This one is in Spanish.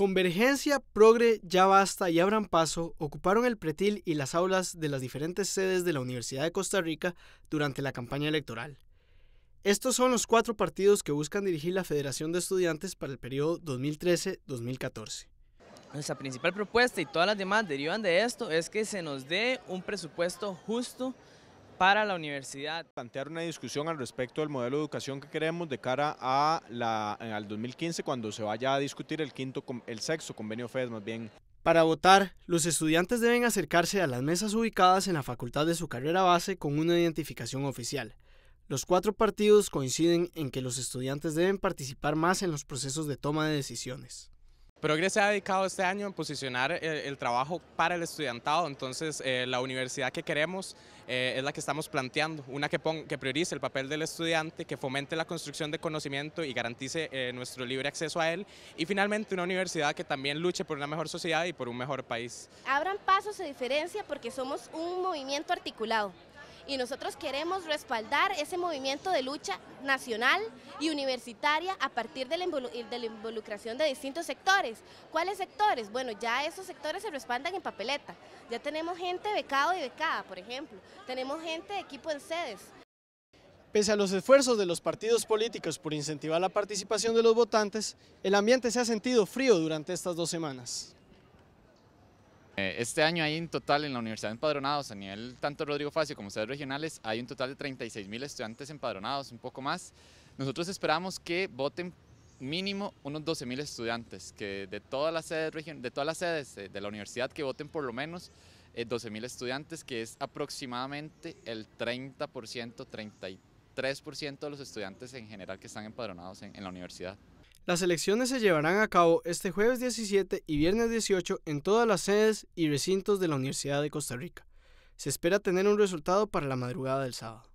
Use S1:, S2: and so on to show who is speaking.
S1: Convergencia, Progre, Ya Basta y Abran Paso ocuparon el pretil y las aulas de las diferentes sedes de la Universidad de Costa Rica durante la campaña electoral. Estos son los cuatro partidos que buscan dirigir la Federación de Estudiantes para el periodo 2013-2014.
S2: Nuestra principal propuesta y todas las demás derivan de esto es que se nos dé un presupuesto justo para la universidad. Plantear una discusión al respecto del modelo de educación que queremos de cara a la, eh, al 2015 cuando se vaya a discutir el, quinto, el sexto convenio FED más bien.
S1: Para votar, los estudiantes deben acercarse a las mesas ubicadas en la facultad de su carrera base con una identificación oficial. Los cuatro partidos coinciden en que los estudiantes deben participar más en los procesos de toma de decisiones.
S2: Progres se ha dedicado este año a posicionar eh, el, trabajo para el estudiantado, entonces eh, la universidad que queremos eh, es la que estamos planteando, una que, que priorice el papel del estudiante, que fomente la construcción de conocimiento y garantice nuestro libre acceso a él y finalmente una universidad que también luche por una mejor sociedad y por un mejor país.
S3: Abran pasos de diferencia porque somos un movimiento articulado y nosotros queremos respaldar ese movimiento de lucha nacional y universitaria a partir de la, involucración de distintos sectores. ¿Cuáles sectores? Bueno, ya esos sectores se respaldan en papeleta. Ya tenemos gente becado y becada, por ejemplo. Tenemos gente de equipo en sedes.
S1: Pese a los esfuerzos de los partidos políticos por incentivar la participación de los votantes, el ambiente se ha sentido frío durante estas dos semanas.
S4: Eh, este año hay en total en la universidad empadronados, a nivel tanto Rodrigo Facio como sedes regionales, hay un total de 36 mil estudiantes empadronados, un poco más. Nosotros esperamos que voten mínimo unos 12 mil estudiantes, que de todas las sedes, de, todas las sedes eh, de la universidad que voten por lo menos 12 eh, mil estudiantes, que es aproximadamente el 30%, 33% de los estudiantes en general que están empadronados en la universidad.
S1: Las elecciones se llevarán a cabo este jueves 17 y viernes 18 en todas las sedes y recintos de la Universidad de Costa Rica. Se espera tener un resultado para la madrugada del sábado.